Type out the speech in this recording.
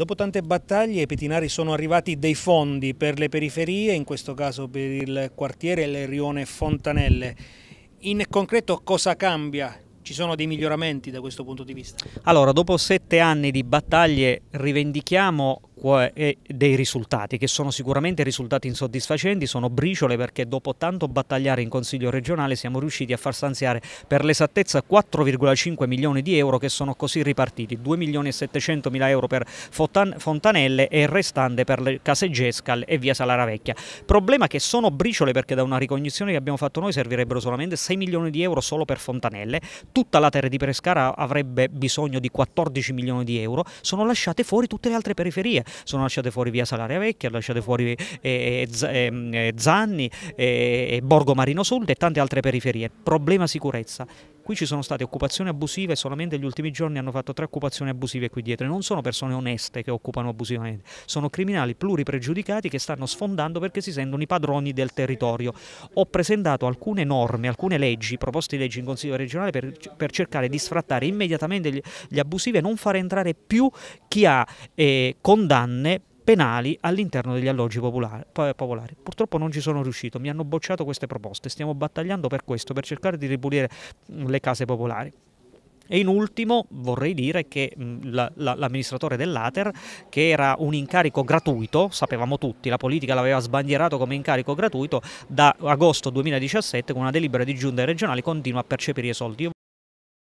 Dopo tante battaglie, i Petinari sono arrivati dei fondi per le periferie, in questo caso per il quartiere Rione Fontanelle. In concreto cosa cambia? Ci sono dei miglioramenti da questo punto di vista? Allora, dopo sette anni di battaglie rivendichiamo e dei risultati, che sono sicuramente risultati insoddisfacenti, sono briciole perché dopo tanto battagliare in Consiglio regionale siamo riusciti a far stanziare per l'esattezza 4,5 milioni di euro che sono così ripartiti, 2 milioni e 700 mila euro per Fontanelle e il restante per Case Gescal e via Salara Vecchia. Problema che sono briciole perché da una ricognizione che abbiamo fatto noi servirebbero solamente 6 milioni di euro solo per Fontanelle, tutta la terra di Pescara avrebbe bisogno di 14 milioni di euro, sono lasciate fuori tutte le altre periferie, sono lasciate fuori via Salaria Vecchia, lasciate fuori eh, eh, eh, eh Zanni, eh, Borgo Marino Sulta e tante altre periferie. Problema sicurezza qui ci sono state occupazioni abusive, solamente negli ultimi giorni hanno fatto tre occupazioni abusive qui dietro, non sono persone oneste che occupano abusivamente, sono criminali pluripregiudicati che stanno sfondando perché si sentono i padroni del territorio. Ho presentato alcune norme, alcune leggi, proposte di leggi in Consiglio regionale per, per cercare di sfrattare immediatamente gli, gli abusivi e non far entrare più chi ha eh, condanne penali all'interno degli alloggi popolari, Purtroppo non ci sono riuscito, mi hanno bocciato queste proposte, stiamo battagliando per questo, per cercare di ripulire le case popolari. E in ultimo vorrei dire che l'amministratore dell'Ater, che era un incarico gratuito, sapevamo tutti, la politica l'aveva sbandierato come incarico gratuito, da agosto 2017 con una delibera di giunta regionale continua a percepire i soldi.